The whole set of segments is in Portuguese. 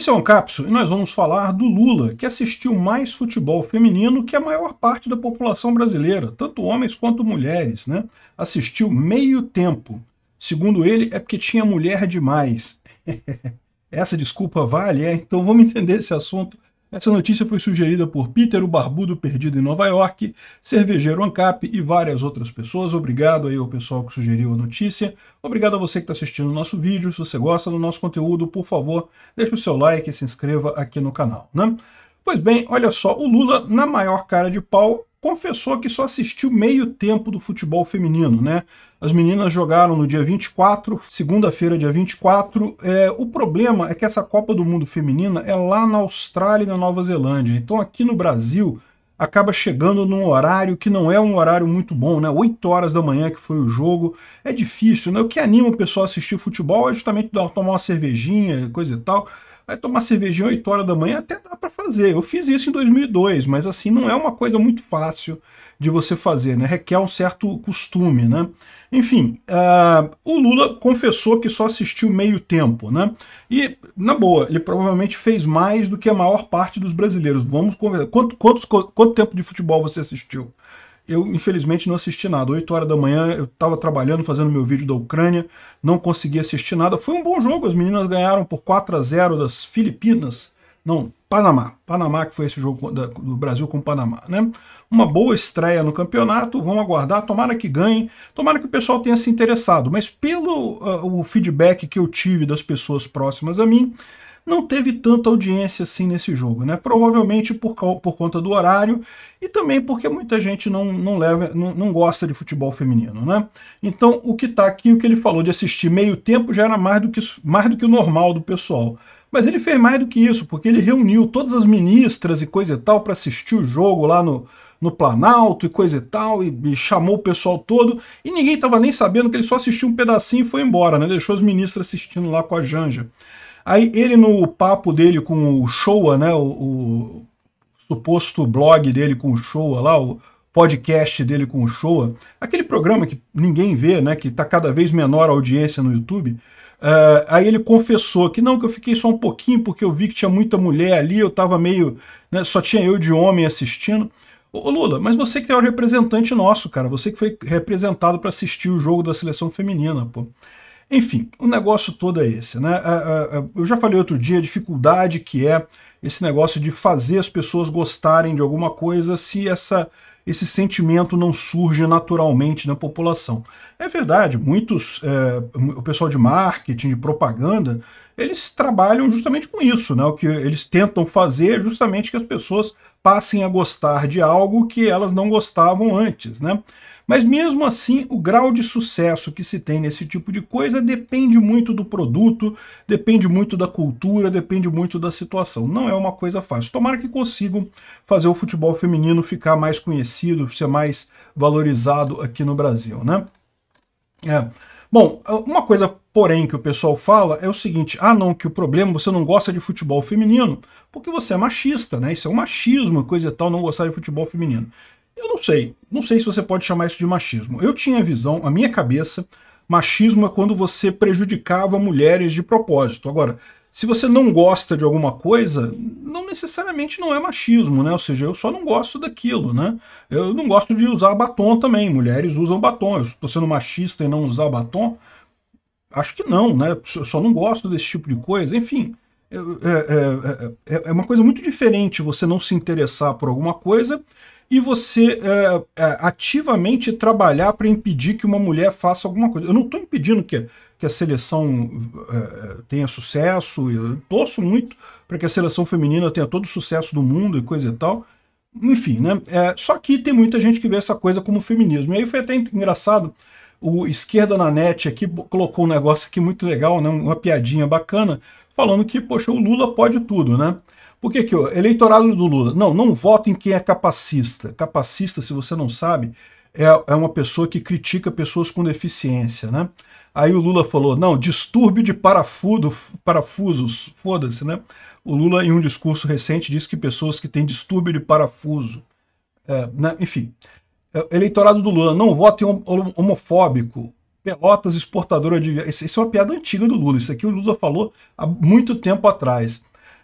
Esse é um capso e nós vamos falar do Lula, que assistiu mais futebol feminino que a maior parte da população brasileira, tanto homens quanto mulheres, né? Assistiu meio tempo. Segundo ele, é porque tinha mulher demais. Essa desculpa vale, é? Então vamos entender esse assunto essa notícia foi sugerida por Peter, o barbudo perdido em Nova York, cervejeiro Ancap e várias outras pessoas. Obrigado aí ao pessoal que sugeriu a notícia. Obrigado a você que está assistindo o nosso vídeo. Se você gosta do nosso conteúdo, por favor, deixe o seu like e se inscreva aqui no canal. Né? Pois bem, olha só, o Lula, na maior cara de pau, confessou que só assistiu meio tempo do futebol feminino, né? As meninas jogaram no dia 24, segunda-feira, dia 24. É, o problema é que essa Copa do Mundo Feminina é lá na Austrália e na Nova Zelândia. Então aqui no Brasil acaba chegando num horário que não é um horário muito bom, né? 8 horas da manhã que foi o jogo. É difícil, né? O que anima o pessoal a assistir futebol é justamente tomar uma cervejinha, coisa e tal. Aí tomar cervejinha 8 horas da manhã até dá para fazer. Eu fiz isso em 2002, mas assim não é uma coisa muito fácil de você fazer, né? Requer um certo costume, né? Enfim, uh, o Lula confessou que só assistiu meio tempo, né? E, na boa, ele provavelmente fez mais do que a maior parte dos brasileiros. Vamos conversar. Quanto, quantos, quanto tempo de futebol você assistiu? Eu, infelizmente, não assisti nada. 8 horas da manhã eu estava trabalhando, fazendo meu vídeo da Ucrânia, não consegui assistir nada. Foi um bom jogo, as meninas ganharam por 4 a 0 das Filipinas. Não, Panamá. Panamá, que foi esse jogo do Brasil com o Panamá, né? Uma boa estreia no campeonato, vamos aguardar, tomara que ganhe tomara que o pessoal tenha se interessado. Mas pelo uh, o feedback que eu tive das pessoas próximas a mim, não teve tanta audiência assim nesse jogo, né? Provavelmente por, por conta do horário e também porque muita gente não, não, leva, não, não gosta de futebol feminino, né? Então, o que tá aqui, o que ele falou de assistir meio tempo já era mais do que, mais do que o normal do pessoal. Mas ele fez mais do que isso, porque ele reuniu todas as ministras e coisa e tal para assistir o jogo lá no, no Planalto e coisa e tal, e, e chamou o pessoal todo, e ninguém estava nem sabendo que ele só assistiu um pedacinho e foi embora, né? Deixou os ministros assistindo lá com a Janja. Aí ele, no papo dele com o Showa, né, o, o suposto blog dele com o Showa lá, o podcast dele com o Showa, aquele programa que ninguém vê, né, que está cada vez menor a audiência no YouTube, Uh, aí ele confessou que não, que eu fiquei só um pouquinho porque eu vi que tinha muita mulher ali, eu tava meio. Né, só tinha eu de homem assistindo. Ô Lula, mas você que é o representante nosso, cara, você que foi representado para assistir o jogo da seleção feminina, pô. Enfim, o negócio todo é esse. Né? É, é, é, eu já falei outro dia a dificuldade que é esse negócio de fazer as pessoas gostarem de alguma coisa se essa, esse sentimento não surge naturalmente na população. É verdade, muitos, é, o pessoal de marketing, de propaganda, eles trabalham justamente com isso. Né? O que eles tentam fazer é justamente que as pessoas passem a gostar de algo que elas não gostavam antes. Né? Mas mesmo assim, o grau de sucesso que se tem nesse tipo de coisa depende muito do produto, depende muito da cultura, depende muito da situação. Não é uma coisa fácil. Tomara que consigam fazer o futebol feminino ficar mais conhecido, ser mais valorizado aqui no Brasil, né? É. Bom, uma coisa, porém, que o pessoal fala é o seguinte: ah, não, que o problema você não gosta de futebol feminino porque você é machista, né? Isso é um machismo, coisa e tal, não gostar de futebol feminino. Eu não sei. Não sei se você pode chamar isso de machismo. Eu tinha visão, a minha cabeça, machismo é quando você prejudicava mulheres de propósito. Agora, se você não gosta de alguma coisa, não necessariamente não é machismo, né? Ou seja, eu só não gosto daquilo, né? Eu não gosto de usar batom também. Mulheres usam batom. Eu estou sendo machista e não usar batom? Acho que não, né? Eu só não gosto desse tipo de coisa. Enfim, é, é, é, é uma coisa muito diferente você não se interessar por alguma coisa e você é, é, ativamente trabalhar para impedir que uma mulher faça alguma coisa. Eu não estou impedindo que, que a seleção é, tenha sucesso, eu torço muito para que a seleção feminina tenha todo o sucesso do mundo e coisa e tal. Enfim, né? É, só que tem muita gente que vê essa coisa como feminismo. E aí foi até engraçado, o Esquerda na Net aqui colocou um negócio aqui muito legal, né? uma piadinha bacana, falando que, poxa, o Lula pode tudo, né? Por que que, o eleitorado do Lula, não, não vote em quem é capacista. Capacista, se você não sabe, é, é uma pessoa que critica pessoas com deficiência, né? Aí o Lula falou, não, distúrbio de parafuso, parafusos, foda-se, né? O Lula, em um discurso recente, disse que pessoas que têm distúrbio de parafuso, é, né? enfim, é, eleitorado do Lula, não vote homofóbico, Pelotas exportadora de... Isso é uma piada antiga do Lula, isso aqui o Lula falou há muito tempo atrás.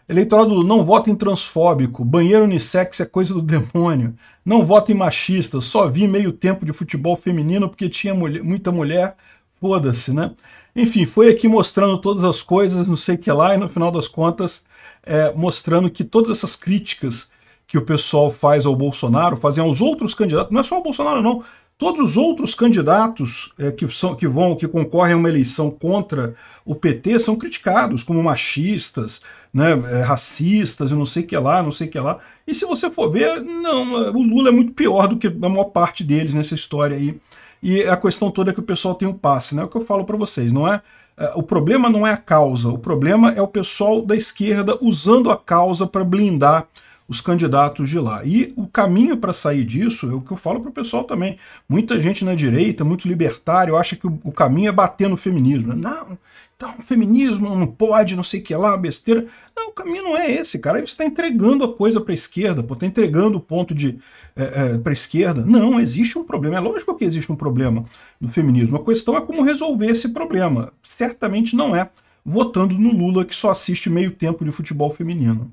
Eleitorado do não vota em transfóbico, banheiro unissex é coisa do demônio, não vota em machista, só vi meio tempo de futebol feminino porque tinha mulher, muita mulher, foda-se, né? Enfim, foi aqui mostrando todas as coisas, não sei o que lá, e no final das contas, é, mostrando que todas essas críticas que o pessoal faz ao Bolsonaro, fazem aos outros candidatos, não é só ao Bolsonaro não, Todos os outros candidatos é, que, são, que vão, que concorrem a uma eleição contra o PT são criticados como machistas, né, eh, racistas, não sei que lá, não sei que lá. E se você for ver, não, o Lula é muito pior do que a maior parte deles nessa história aí. E a questão toda é que o pessoal tem o um passe, né? É o que eu falo para vocês, não é? Eh, o problema não é a causa, o problema é o pessoal da esquerda usando a causa para blindar os candidatos de lá. E o caminho para sair disso é o que eu falo para o pessoal também. Muita gente na direita, muito libertário, acha que o caminho é bater no feminismo. Não, então, feminismo não pode, não sei o que lá, besteira. Não, o caminho não é esse, cara. Aí você está entregando a coisa para a esquerda, está entregando o ponto de é, é, para a esquerda. Não, existe um problema. É lógico que existe um problema no feminismo. A questão é como resolver esse problema. Certamente não é votando no Lula que só assiste meio tempo de futebol feminino.